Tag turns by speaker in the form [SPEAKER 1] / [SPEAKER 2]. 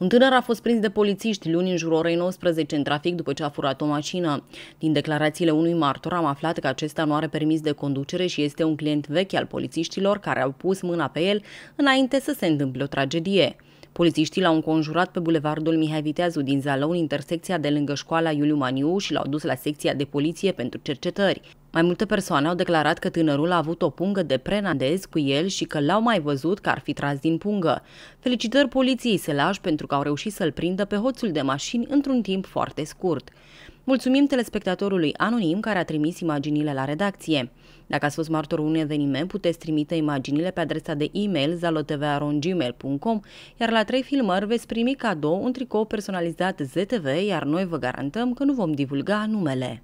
[SPEAKER 1] Un tânăr a fost prins de polițiști luni în jurul orei 19 în trafic după ce a furat o mașină. Din declarațiile unui martor am aflat că acesta nu are permis de conducere și este un client vechi al polițiștilor care au pus mâna pe el înainte să se întâmple o tragedie. Polițiștii l-au înconjurat pe bulevardul Mihai Viteazu din Zalău, în intersecția de lângă școala Iuliu Maniu și l-au dus la secția de poliție pentru cercetări. Mai multe persoane au declarat că tânărul a avut o pungă de prenandez cu el și că l-au mai văzut că ar fi tras din pungă. Felicitări poliției Selaș pentru că au reușit să-l prindă pe hoțul de mașini într-un timp foarte scurt. Mulțumim telespectatorului anonim care a trimis imaginile la redacție. Dacă ați fost martorul unui eveniment, puteți trimite imaginile pe adresa de e-mail zalotv.gmail.com, iar la trei filmări veți primi cadou un tricou personalizat ZTV, iar noi vă garantăm că nu vom divulga numele.